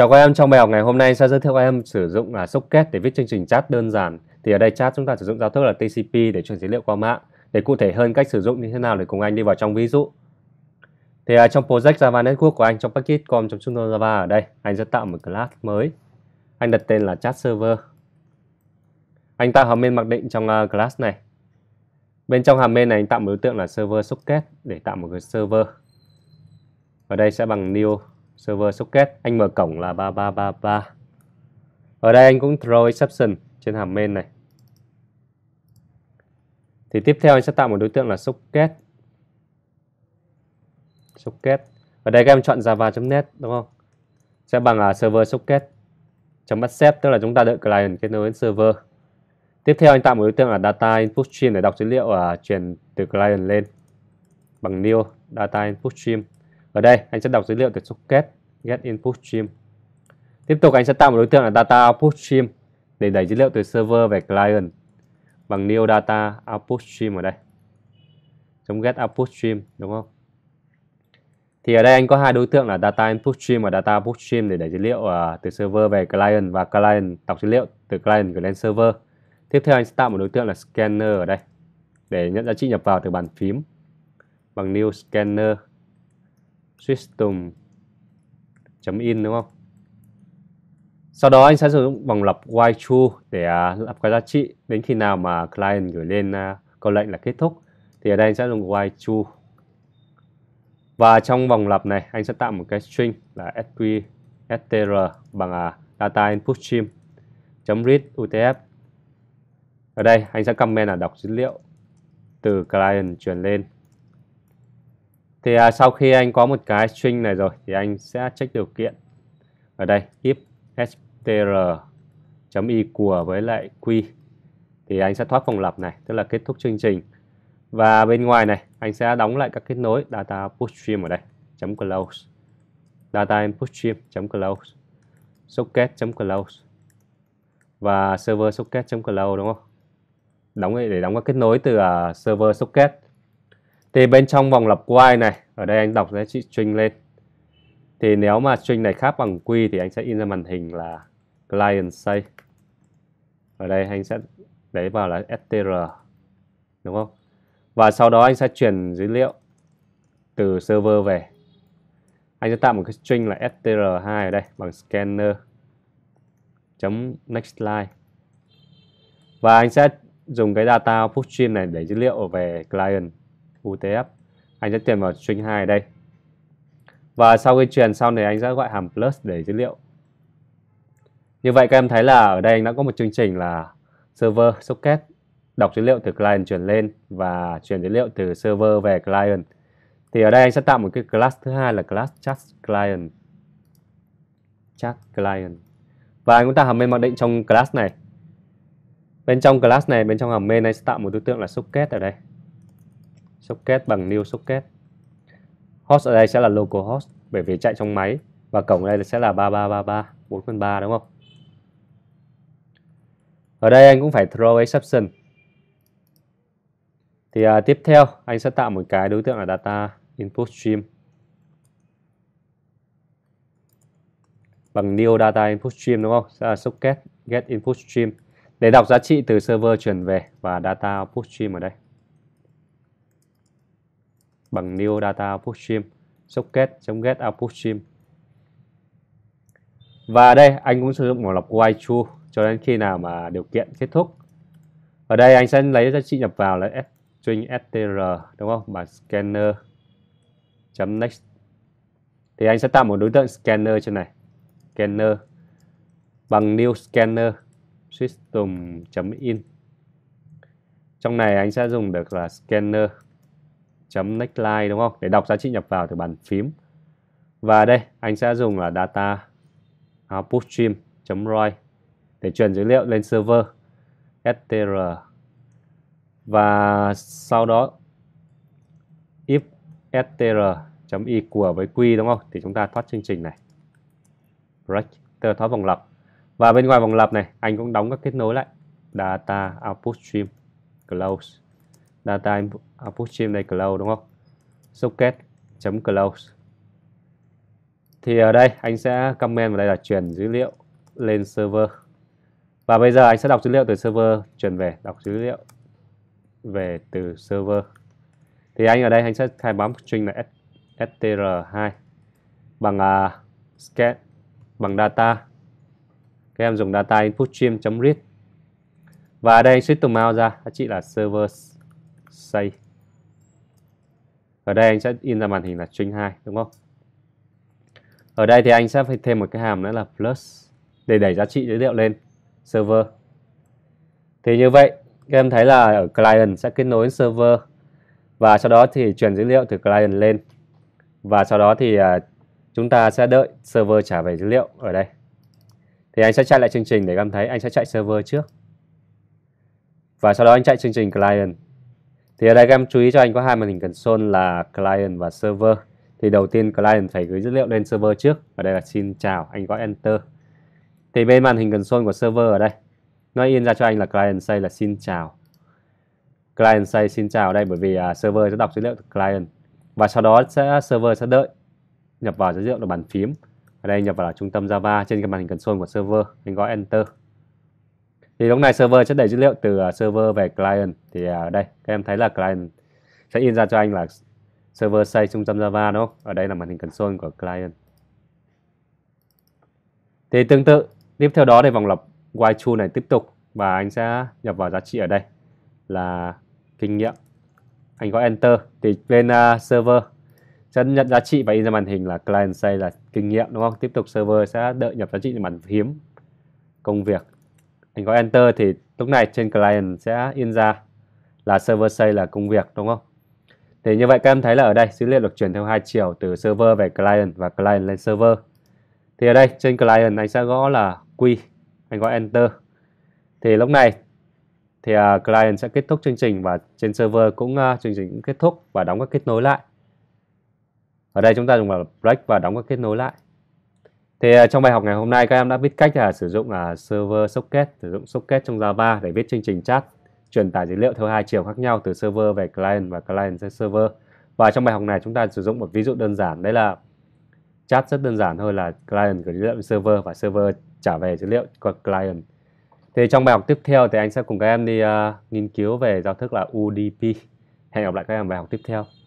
Chào các em, trong bài học ngày hôm nay sẽ giới thiệu các em sử dụng là socket để viết chương trình chat đơn giản. Thì ở đây chat chúng ta sử dụng giao thức là TCP để truyền dữ liệu qua mạng. Để cụ thể hơn cách sử dụng như thế nào để cùng anh đi vào trong ví dụ. Thì à, trong project Java Network của anh trong package com trong chúng Java ở đây, anh sẽ tạo một class mới. Anh đặt tên là chat server. Anh tạo hàm main mặc định trong uh, class này. Bên trong hàm main này anh tạo một đối tượng là server socket để tạo một cái server. Ở đây sẽ bằng new server socket anh mở cổng là 3333 ở đây anh cũng throw exception trên hàm main này thì tiếp theo anh sẽ tạo một đối tượng là socket socket ở đây các em chọn java.net đúng không sẽ bằng là server socket accept tức là chúng ta đợi client kết nối đến server tiếp theo anh tạo một đối tượng là data input stream để đọc dữ liệu uh, truyền từ client lên bằng new data input stream ở đây anh sẽ đọc dữ liệu từ socket get, input stream. Tiếp tục anh sẽ tạo một đối tượng là data output stream để đẩy dữ liệu từ server về client bằng new data output stream ở đây. trong get output stream đúng không? Thì ở đây anh có hai đối tượng là data input stream và data output stream để đẩy dữ liệu à, từ server về client và client đọc dữ liệu từ client gửi lên server. Tiếp theo anh sẽ tạo một đối tượng là scanner ở đây để nhận giá trị nhập vào từ bàn phím bằng new scanner system.in đúng không? Sau đó anh sẽ sử dụng vòng lặp while true để à, lập cái giá trị đến khi nào mà client gửi lên à, câu lệnh là kết thúc. Thì ở đây anh sẽ dùng while true. Và trong vòng lặp này anh sẽ tạo một cái string là str bằng à, data input stream .read utf. Ở đây anh sẽ comment là đọc dữ liệu từ client truyền lên thì à, sau khi anh có một cái string này rồi thì anh sẽ check điều kiện ở đây if str chấm y của với lại q thì anh sẽ thoát vòng lặp này tức là kết thúc chương trình và bên ngoài này anh sẽ đóng lại các kết nối data push stream ở đây chấm close data input stream chấm close socket chấm close và server socket chấm close đúng không đóng để đóng các kết nối từ uh, server socket thì bên trong vòng lặp Y này ở đây anh đọc giá trị string lên thì nếu mà string này khác bằng quy thì anh sẽ in ra màn hình là client say ở đây anh sẽ đấy vào là str đúng không và sau đó anh sẽ chuyển dữ liệu từ server về anh sẽ tạo một cái string là str2 ở đây bằng scanner chấm next line và anh sẽ dùng cái data output stream này để dữ liệu về client UTF anh sẽ truyền vào string 2 đây và sau khi truyền xong thì anh sẽ gọi hàm plus để dữ liệu như vậy các em thấy là ở đây anh đã có một chương trình là server socket đọc dữ liệu từ client truyền lên và truyền dữ liệu từ server về client thì ở đây anh sẽ tạo một cái class thứ hai là class chat client chat client và anh cũng tạo hàm main mặc định trong class này bên trong class này bên trong hàm main anh sẽ tạo một đối tượng là socket ở đây socket bằng new socket host ở đây sẽ là local host bởi vì chạy trong máy và cổng ở đây sẽ là 3333 4 phần 3 đúng không ở đây anh cũng phải throw exception thì à, tiếp theo anh sẽ tạo một cái đối tượng là data input stream bằng new data input stream đúng không sẽ là socket get input stream để đọc giá trị từ server truyền về và data output stream ở đây bằng new data output stream socket.get output stream và đây anh cũng sử dụng một lọc while true cho đến khi nào mà điều kiện kết thúc ở đây anh sẽ lấy giá trị nhập vào là string str đúng không mà scanner next thì anh sẽ tạo một đối tượng scanner trên này scanner bằng new scanner system in trong này anh sẽ dùng được là scanner neckline đúng không để đọc giá trị nhập vào từ bàn phím và đây anh sẽ dùng là data output stream roy để truyền dữ liệu lên server str và sau đó if str equal với q đúng không thì chúng ta thoát chương trình này break tức là thoát vòng lặp và bên ngoài vòng lặp này anh cũng đóng các kết nối lại data output stream close data output stream này close đúng không socket close thì ở đây anh sẽ comment vào đây là chuyển dữ liệu lên server và bây giờ anh sẽ đọc dữ liệu từ server chuyển về đọc dữ liệu về từ server thì anh ở đây anh sẽ khai bấm string là str2 bằng uh, scan bằng data các em dùng data input stream.read và ở đây anh switch từ mouse ra giá trị là servers Save. Ở đây anh sẽ in ra màn hình là string 2 đúng không? Ở đây thì anh sẽ phải thêm một cái hàm nữa là plus để đẩy giá trị dữ liệu lên server. Thì như vậy các em thấy là ở client sẽ kết nối server và sau đó thì truyền dữ liệu từ client lên và sau đó thì à, chúng ta sẽ đợi server trả về dữ liệu ở đây. Thì anh sẽ chạy lại chương trình để các em thấy anh sẽ chạy server trước. Và sau đó anh chạy chương trình client thì ở đây các em chú ý cho anh có hai màn hình console là client và server thì đầu tiên client phải gửi dữ liệu lên server trước và đây là xin chào anh gõ enter thì bên màn hình console của server ở đây nó in ra cho anh là client say là xin chào client say xin chào ở đây bởi vì à, server sẽ đọc dữ liệu từ client và sau đó sẽ server sẽ đợi nhập vào dữ liệu là bàn phím ở đây nhập vào là trung tâm Java trên cái màn hình console của server anh gõ enter thì lúc này server sẽ đẩy dữ liệu từ à, server về client thì uh, đây các em thấy là client sẽ in ra cho anh là server say trung tâm Java đúng không ở đây là màn hình console của client thì tương tự tiếp theo đó thì vòng lặp while true này tiếp tục và anh sẽ nhập vào giá trị ở đây là kinh nghiệm anh có enter thì bên uh, server sẽ nhận giá trị và in ra màn hình là client say là kinh nghiệm đúng không tiếp tục server sẽ đợi nhập giá trị màn phím công việc mình gọi enter thì lúc này trên client sẽ in ra là server say là công việc đúng không thì như vậy các em thấy là ở đây dữ liệu được chuyển theo hai chiều từ server về client và client lên server thì ở đây trên client anh sẽ gõ là q anh gọi enter thì lúc này thì uh, client sẽ kết thúc chương trình và trên server cũng uh, chương trình cũng kết thúc và đóng các kết nối lại ở đây chúng ta dùng là break và đóng các kết nối lại thì à, trong bài học ngày hôm nay các em đã biết cách là sử dụng à, server socket, sử dụng socket trong Java để viết chương trình chat truyền tải dữ liệu theo hai chiều khác nhau từ server về client và client về server. Và trong bài học này chúng ta sử dụng một ví dụ đơn giản đấy là chat rất đơn giản thôi là client gửi dữ liệu về server và server trả về dữ liệu cho client. Thì trong bài học tiếp theo thì anh sẽ cùng các em đi uh, nghiên cứu về giao thức là UDP. Hẹn gặp lại các em bài học tiếp theo.